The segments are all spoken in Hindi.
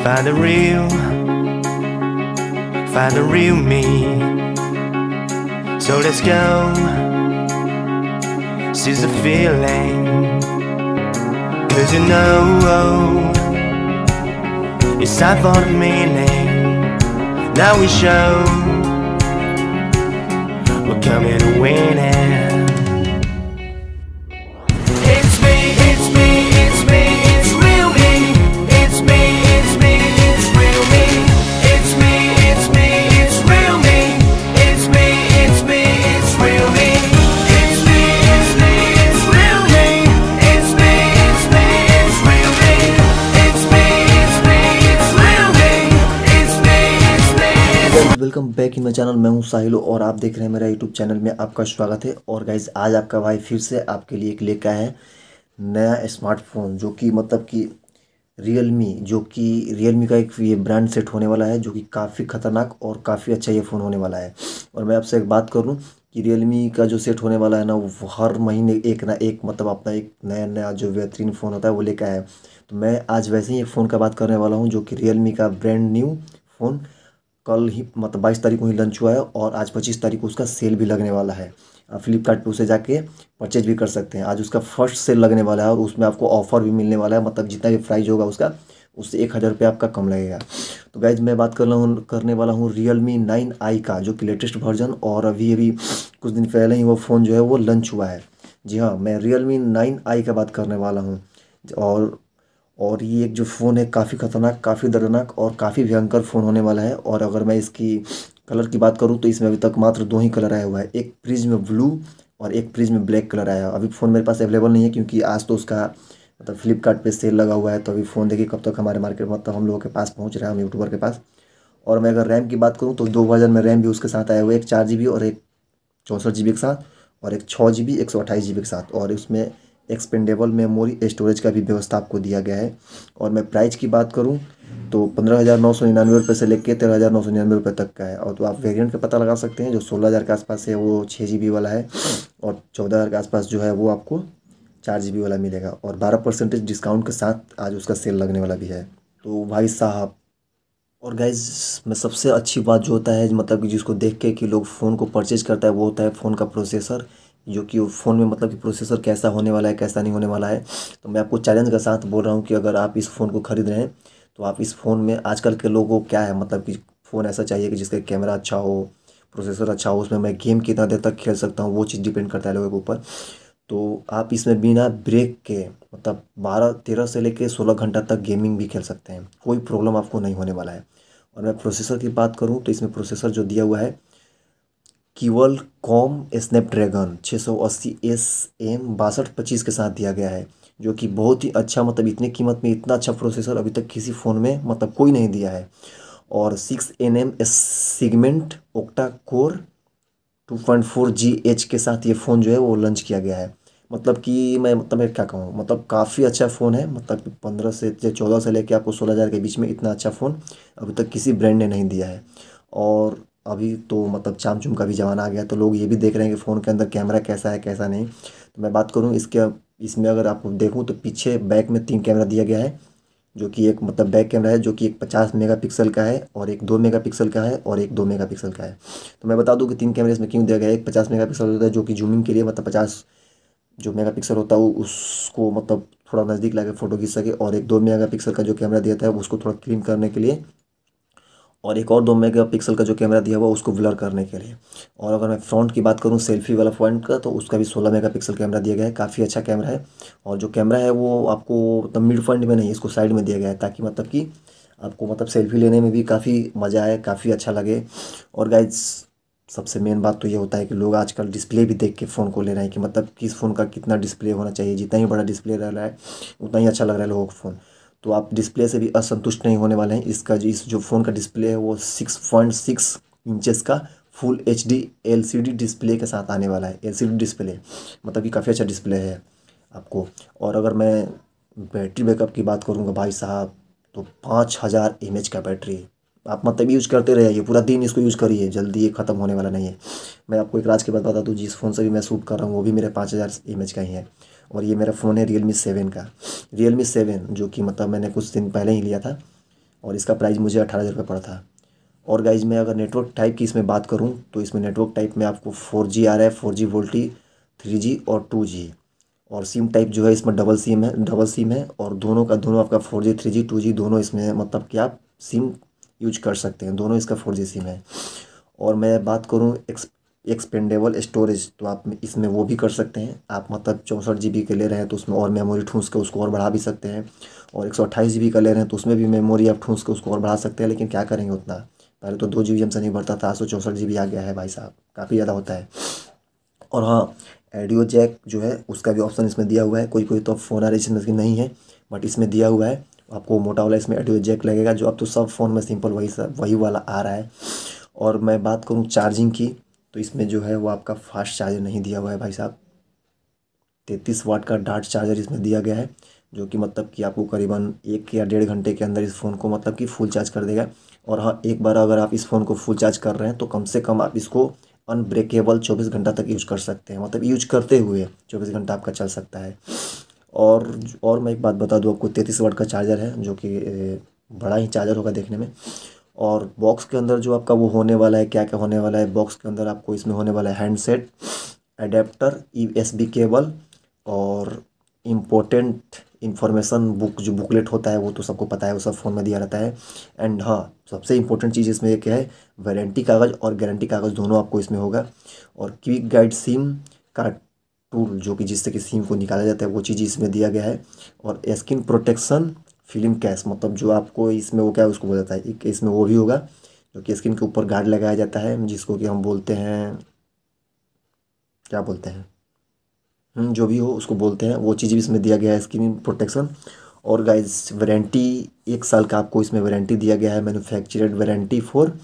Find the real, find the real me. So let's go, see the feeling. Cause you know oh, It's time for the meaning Now we show welcome back in my channel मैं हूं साहिल और आप देख रहे हैं मेरा यूट्यूब चैनल में आपका स्वागत है और गाइज आज आपका भाई फिर से आपके लिए एक लेकर आया है नया स्मार्टफोन जो कि मतलब कि रियलमी जो कि रियलमी का एक ये ब्रांड सेट होने वाला है जो कि काफ़ी ख़तरनाक और काफ़ी अच्छा ये फ़ोन होने वाला है और मैं आपसे एक बात कर लूँ कि रियलमी का जो सेट होने वाला है ना वो हर महीने एक ना एक मतलब अपना एक नया नया जो बेहतरीन फ़ोन होता है वो लेकर आया है तो मैं आज वैसे ही एक फ़ोन का बात करने वाला हूँ जो कि रियलमी का ब्रांड न्यू फ़ोन कल ही मतलब बाईस तारीख को ही लंच हुआ है और आज पच्चीस तारीख को उसका सेल भी लगने वाला है आप फ्लिपकार्ट पर उसे जाके परचेज भी कर सकते हैं आज उसका फर्स्ट सेल लगने वाला है और उसमें आपको ऑफर भी मिलने वाला है मतलब जितना भी प्राइज़ होगा उसका उससे एक हज़ार रुपये आपका कम लगेगा तो गाइज मैं बात कर रहा हूँ करने वाला हूँ रियल मी नाइन आई का जो कि लेटेस्ट वर्जन और अभी अभी कुछ दिन पहले ही वो फ़ोन जो है वो लंच हुआ है जी हाँ मैं रियल मी नाइन आई का बात करने वाला हूँ और और ये एक जो फ़ोन है काफ़ी ख़तरनाक काफ़ी दर्दनाक और काफ़ी भयंकर फ़ोन होने वाला है और अगर मैं इसकी कलर की बात करूँ तो इसमें अभी तक मात्र दो ही कलर आया हुआ है एक फ्रिज में ब्लू और एक फ्रिज में ब्लैक कलर आया अभी फ़ोन मेरे पास अवेलेबल नहीं है क्योंकि आज तो उसका मतलब फ्लिपकार्ट सेल लगा हुआ है तो अभी फ़ोन देखिए कब तक हमारे मार्केट मतलब हम लोगों के पास पहुँच रहा है हम यूट्यूबर के पास और मैं अगर रैम की बात करूँ तो दो वर्जन में रैम भी उसके साथ आया हुआ है एक चार जी और एक चौंसठ जी के साथ और एक छः जी बी एक सौ अट्ठाईस जी के साथ और उसमें एक्सपेंडेबल मेमोरी स्टोरेज का भी व्यवस्था आपको दिया गया है और मैं प्राइस की बात करूँ तो पंद्रह हज़ार नौ सौ निन्यानवे रुपये से लेकर तेरह हज़ार नौ सौ निन्यानवे रुपये तक का है और तो आप वेरिएंट का पता लगा सकते हैं जो सोलह हज़ार के आसपास है वो छः जी बी वाला है और चौदह हज़ार के आसपास जो है वो आपको चार जी बी वाला मिलेगा और बारह परसेंटेज डिस्काउंट के साथ आज उसका सेल लगने वाला भी है तो भाई साहब और गाइज में सबसे अच्छी बात जो होता है मतलब कि जिसको देख के कि लोग फ़ोन को परचेज करता है वो होता है फ़ोन का प्रोसेसर जो कि फ़ोन में मतलब कि प्रोसेसर कैसा होने वाला है कैसा नहीं होने वाला है तो मैं आपको चैलेंज के साथ बोल रहा हूँ कि अगर आप इस फ़ोन को ख़रीद रहे हैं तो आप इस फ़ोन में आजकल के लोगों को क्या है मतलब कि फ़ोन ऐसा चाहिए कि जिसका कैमरा अच्छा हो प्रोसेसर अच्छा हो उसमें मैं गेम कितना देर तक खेल सकता हूँ वो चीज़ डिपेंड करता है लोगों के ऊपर तो आप इसमें बिना ब्रेक के मतलब बारह तेरह से लेकर सोलह घंटा तक गेमिंग भी खेल सकते हैं कोई प्रॉब्लम आपको नहीं होने वाला है और मैं प्रोसेसर की बात करूँ तो इसमें प्रोसेसर जो दिया हुआ है कीवल कॉम स्नैपड्रैगन छः सौ अस्सी एस एम बासठ पच्चीस के साथ दिया गया है जो कि बहुत ही अच्छा मतलब इतने कीमत में इतना अच्छा प्रोसेसर अभी तक किसी फ़ोन में मतलब कोई नहीं दिया है और six N M S segment octa core two point four G H के साथ ये फ़ोन जो है वो लॉन्च किया गया है मतलब कि मैं मतलब मैं क्या कहूँ मतलब काफ़ी अच्छा फ़ोन है मतलब पंद्रह से चौदह से लेकर आपको सोलह हज़ार के बीच में इतना अच्छा फ़ोन अभी तक किसी ब्रांड ने नहीं दिया है और अभी तो मतलब चाम चुम का भी ज़माना आ गया तो लोग ये भी देख रहे हैं कि फ़ोन के अंदर कैमरा कैसा है कैसा नहीं तो मैं बात करूँ इसके इसमें अगर आप देखूँ तो पीछे बैक में तीन कैमरा दिया गया है जो कि एक मतलब बैक कैमरा है जो कि एक पचास पिक्सल का है और एक दो पिक्सल का है और एक दो पिक्सल का है तो मैं बता दूं कि तीन कैमरे इसमें क्यों दिया गया है एक पचास पिक्सल होता है जो कि जूमिंग के लिए मतलब पचास जो मेगापिक्सल होता है उसको मतलब थोड़ा नज़दीक लाके फ़ोटो खींच सके और एक दो मेगापिक्सल का जो कैमरा दिया था उसको थोड़ा क्लीन करने के लिए और एक और दो मेगा पिक्सल का जो कैमरा दिया हुआ उसको ब्लर करने के लिए और अगर मैं फ्रंट की बात करूँ सेल्फी वाला पॉइंट का तो उसका भी सोलह मेगा पिक्सल कैमरा दिया गया है काफ़ी अच्छा कैमरा है और जो कैमरा है वो आपको मतलब मिड पॉइंट में नहीं इसको साइड में दिया गया है ताकि मतलब कि आपको मतलब सेल्फी लेने में भी काफ़ी मज़ा आए काफ़ी अच्छा लगे और गाइज सबसे मेन बात तो ये होता है कि लोग आजकल डिस्प्ले भी देख के फ़ोन को ले रहे हैं कि मतलब किस फ़ोन का कितना डिस्प्ले होना चाहिए जितना ही बड़ा डिस्प्ले रह रहा है उतना ही अच्छा लग रहा है लोगों को फ़ोन तो आप डिस्प्ले से भी असंतुष्ट नहीं होने वाले हैं इसका जो इस जो फ़ोन का डिस्प्ले है वो सिक्स पॉइंट सिक्स इंचज़ का full H D L C D display के साथ आने वाला है एल सी डी डिस्प्ले मतलब कि काफ़ी अच्छा डिस्प्ले है आपको और अगर मैं बैटरी बैकअप की बात करूँगा भाई साहब तो पाँच हज़ार एम एच का बैटरी आप मतलब यूज़ करते रहिए पूरा दिन इसको यूज़ करिए जल्दी ये ख़त्म होने वाला नहीं है मैं आपको एक राज के बताता बता दूँ जिस फ़ोन से भी मैं शूट कर रहा हूँ वो भी मेरे पाँच हज़ार एम का ही है और ये मेरा फ़ोन है रियल मी सेवन का रियल मी सेवन जो कि मतलब मैंने कुछ दिन पहले ही लिया था और इसका प्राइस मुझे अठारह हज़ार रुपये पड़ा था और गाइज मैं अगर नेटवर्क टाइप की इसमें बात करूँ तो इसमें नेटवर्क टाइप में आपको फोर जी आ रहा है four G VoLTE three G और टू जी और सिम टाइप जो है इसमें डबल सिम है डबल सिम है और दोनों का दोनों आपका four G three G two G दोनों इसमें मतलब कि आप सिम यूज कर सकते हैं दोनों इसका फोर जी सिम है और मैं बात करूँ एक्स एक्सपेंडेबल स्टोरेज तो आप इसमें वो भी कर सकते हैं आप मतलब चौंसठ जी के ले रहे हैं तो उसमें और मेमोरी ठूंस के उसको और बढ़ा भी सकते हैं और एक सौ का ले रहे हैं तो उसमें भी मेमोरी आप ठूंस के उसको और बढ़ा सकते हैं लेकिन क्या करेंगे उतना पहले तो दो जी बी हमसे नहीं बढ़ता था आठ सौ तो चौंसठ जी बी आ गया है भाई साहब काफ़ी ज़्यादा होता है और हाँ एडियो जैक जो है उसका भी ऑप्शन इसमें दिया हुआ है कोई कोई तो फ़ोन आ रही नहीं है बट इसमें दिया हुआ है आपको मोटा वाला इसमें ऑडियो जैक लगेगा जो अब तो सब फ़ोन में सिंपल वही सब वही वाला आ रहा है और मैं बात करूँ चार्जिंग की तो इसमें जो है वो आपका फास्ट चार्जर नहीं दिया हुआ है भाई साहब तैंतीस वाट का डार्ट चार्जर इसमें दिया गया है जो कि मतलब कि आपको करीबन एक या डेढ़ घंटे के अंदर इस फ़ोन को मतलब कि फुल चार्ज कर देगा और हाँ एक बार अगर आप इस फ़ोन को फुल चार्ज कर रहे हैं तो कम से कम आप इसको अनब्रेकेबल चौबीस घंटा तक यूज कर सकते हैं मतलब यूज करते हुए चौबीस घंटा आपका चल सकता है और और मैं एक बात बता दूँ आपको तैंतीस वाट का चार्जर है जो कि बड़ा ही चार्जर होगा देखने में और बॉक्स के अंदर जो आपका वो होने वाला है क्या क्या होने वाला है बॉक्स के अंदर आपको इसमें होने वाला है हैंडसेट एडेप्टर ई केबल और इम्पोर्टेंट इन्फॉर्मेशन बुक जो बुकलेट होता है वो तो सबको पता है वो सब फ़ोन में दिया रहता है एंड हाँ सबसे इम्पोर्टेंट चीज़ इसमें एक है वारंटी कागज़ और गारंटी कागज़ दोनों आपको इसमें होगा और क्विक गाइड सिम का टूल जो कि जिससे कि सिम को निकाला जाता है वो चीज़ इसमें दिया गया है और स्किन प्रोटेक्शन फिल्म कैश मतलब जो आपको इसमें वो क्या है उसको बोला जाता है एक इसमें वो भी होगा जो कि स्किन के ऊपर गार्ड लगाया जाता है जिसको कि हम बोलते हैं क्या बोलते हैं हम्म, जो भी हो उसको बोलते हैं वो चीज़ भी इसमें दिया गया है स्किन प्रोटेक्शन और गाइज वारंटी एक साल का आपको इसमें वारंटी दिया गया है manufacture warranty for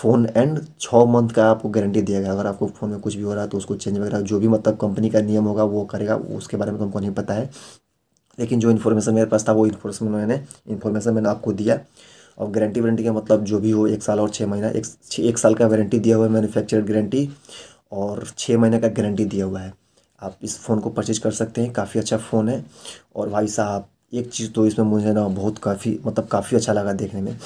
phone and छः मंथ का आपको गारंटी दिया गया अगर आपको फ़ोन में कुछ भी हो रहा है तो उसको चेंज वगैरह जो भी मतलब कंपनी का नियम होगा वो करेगा उसके बारे में तो हमको नहीं पता है लेकिन जो इन्फॉर्मेशन मेरे पास था वो इन्फॉर्मेशन मैंने इन्फॉर्मेशन मैंने आपको दिया और गारंटी वारंटी का मतलब जो भी हो एक साल और छः महीना एक एक साल का वारंटी दिया हुआ है मैनुफैक्चर गारंटी और छः महीने का गारंटी दिया हुआ है आप इस फ़ोन को परचेज कर सकते हैं काफ़ी अच्छा फ़ोन है और भाई साहब एक चीज़ तो इसमें मुझे ना बहुत काफ़ी मतलब काफ़ी अच्छा लगा देखने में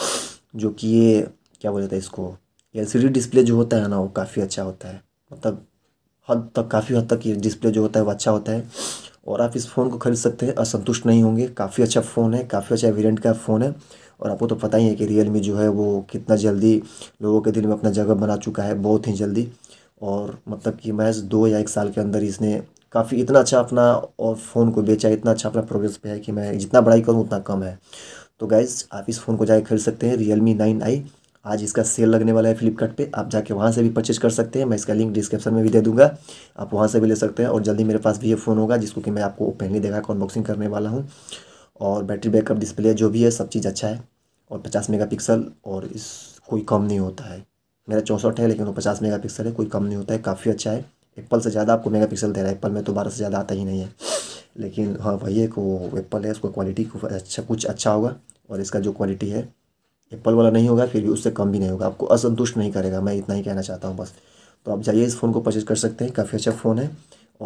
जो कि ये क्या बोलते हैं इसको एलसीडी डिस्प्ले जो होता है ना वो काफ़ी अच्छा होता है मतलब हद तक काफ़ी हद तक ये डिस्प्ले जो होता है वो अच्छा होता है और आप इस फ़ोन को खरीद सकते हैं असंतुष्ट नहीं होंगे काफ़ी अच्छा फ़ोन है काफ़ी अच्छा वेरियंट का फ़ोन है और आपको तो पता ही है कि रियल जो है वो कितना जल्दी लोगों के दिल में अपना जगह बना चुका है बहुत ही जल्दी और मतलब कि महज दो या एक साल के अंदर इसने काफ़ी इतना अच्छा अपना और फ़ोन को बेचा इतना अच्छा अपना प्रोग्रेस पे है कि मैं जितना बड़ाई करूँ उतना कम है तो गैज़ आप इस फ़ोन को जाकर खरीद सकते हैं रियल मी नाइन आई आज इसका सेल लगने वाला है फ्लिपकार्ट पे आप जाके वहाँ से भी परचेज कर सकते हैं मैं इसका लिंक डिस्क्रिप्शन में भी दे दूंगा आप वहाँ से भी ले सकते हैं और जल्दी मेरे पास भी ये फ़ोन होगा जिसको कि मैं आपको ओपनली देगा अनबॉक्सिंग करने वाला हूँ और बैटरी बैकअप डिस्प्ले जो भी है सब चीज़ अच्छा है और पचास मेगा और इस कोई कम नहीं होता है मेरा चौंसठ है लेकिन वो पचास मेगा है कोई कम नहीं होता है काफ़ी अच्छा है एप्पल से ज़्यादा आपको पिक्सल दे रहा है एप्पल में तो बारह से ज़्यादा आता ही नहीं है लेकिन हाँ वही एक वो एप्पल है उसको क्वालिटी अच्छा कुछ अच्छा होगा और इसका जो क्वालिटी है एप्पल वाला नहीं होगा फिर भी उससे कम भी नहीं होगा आपको असंतुष्ट नहीं करेगा मैं इतना ही कहना चाहता हूँ बस तो आप जाइए इस फ़ोन को परचेज़ कर सकते हैं काफ़ी अच्छा फ़ोन है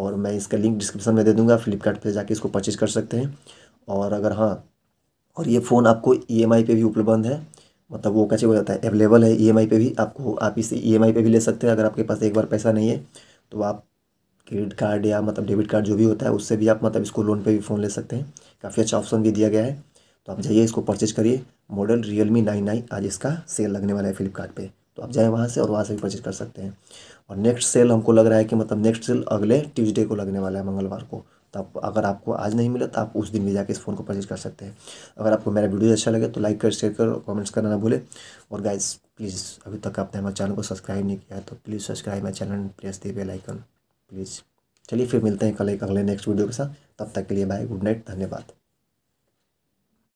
और मैं इसका लिंक डिस्क्रिप्शन में दे दूँगा फ्लिपकार्ट जाके इसको परचेज़ कर सकते हैं और अगर हाँ और ये फ़ोन आपको ई एम आई पे भी उपलब्ध है मतलब वो कैसे हो जाता है अवेलेबल है ई एम आई पे भी आपको आप इसे ई एम आई पे भी ले सकते हैं अगर आपके पास एक बार पैसा नहीं है तो आप क्रेडिट कार्ड या मतलब डेबिट कार्ड जो भी होता है उससे भी आप मतलब इसको लोन पे भी फ़ोन ले सकते हैं काफ़ी अच्छा ऑप्शन भी दिया गया है तो आप जाइए इसको परचेज करिए model Realme nine nine आज इसका सेल लगने वाला है फ्लिपकार्ट पे तो आप जाएँ वहाँ से और वहाँ से भी परचेज कर सकते हैं और नेक्स्ट सेल हमको लग रहा है कि मतलब नेक्स्ट सेल अगले ट्यूजडे को लगने वाला है मंगलवार को तो आप अगर आपको आज नहीं मिला तो आप उस दिन भी जाके इस फ़ोन को परचेज कर सकते हैं अगर आपको मेरा वीडियो अच्छा लगे तो लाइक कर शेयर कर कमेंट्स करना ना भूले और गाइज प्लीज़ अभी तक आपने हमारे चैनल को सब्सक्राइब नहीं किया है तो please subscribe my channel press the bell icon please चलिए फिर मिलते हैं कल एक अगले नेक्स्ट वीडियो के साथ तब तक के लिए बाय गुड नाइट धन्यवाद